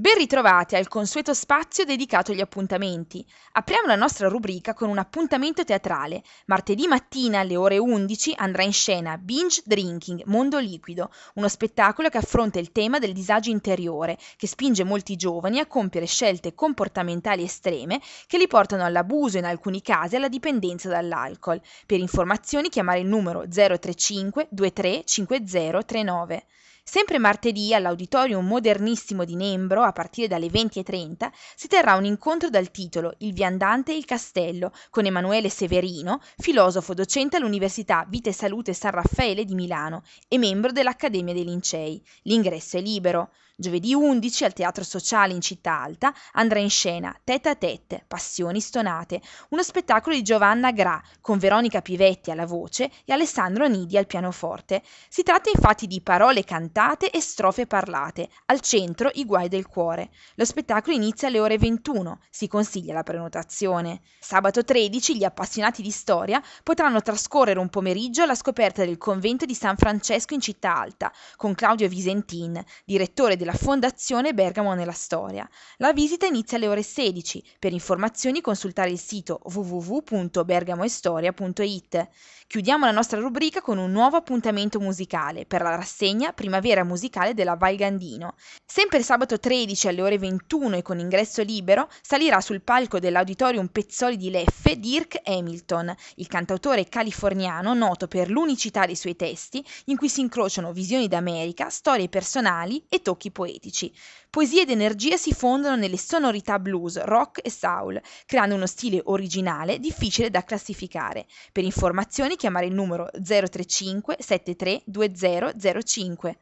Ben ritrovati al consueto spazio dedicato agli appuntamenti. Apriamo la nostra rubrica con un appuntamento teatrale. Martedì mattina alle ore 11 andrà in scena Binge Drinking Mondo Liquido, uno spettacolo che affronta il tema del disagio interiore, che spinge molti giovani a compiere scelte comportamentali estreme che li portano all'abuso e in alcuni casi alla dipendenza dall'alcol. Per informazioni chiamare il numero 035 23 5039. Sempre martedì all'Auditorium Modernissimo di Nembro, a partire dalle 20.30, si terrà un incontro dal titolo Il viandante e il castello con Emanuele Severino, filosofo docente all'Università Vita e Salute San Raffaele di Milano e membro dell'Accademia dei Lincei. L'ingresso è libero. Giovedì 11 al Teatro Sociale in Città Alta andrà in scena Tete a Tette, Passioni Stonate, uno spettacolo di Giovanna Gra con Veronica Pivetti alla voce e Alessandro Nidi al pianoforte. Si tratta infatti di parole cantate e strofe parlate, al centro i guai del cuore. Lo spettacolo inizia alle ore 21, si consiglia la prenotazione. Sabato 13 gli appassionati di storia potranno trascorrere un pomeriggio alla scoperta del convento di San Francesco in Città Alta con Claudio Visentin, direttore della della Fondazione Bergamo nella storia. La visita inizia alle ore 16. Per informazioni consultare il sito www.bergamoestoria.it. Chiudiamo la nostra rubrica con un nuovo appuntamento musicale per la rassegna Primavera musicale della Val Gandino. Sempre sabato 13 alle ore 21 e con ingresso libero salirà sul palco dell'Auditorium Pezzoli di Leffe Dirk Hamilton, il cantautore californiano noto per l'unicità dei suoi testi in cui si incrociano visioni d'America, storie personali e tocchi politici poetici. Poesie ed energia si fondono nelle sonorità blues, rock e soul, creando uno stile originale difficile da classificare. Per informazioni chiamare il numero 035 73 2005.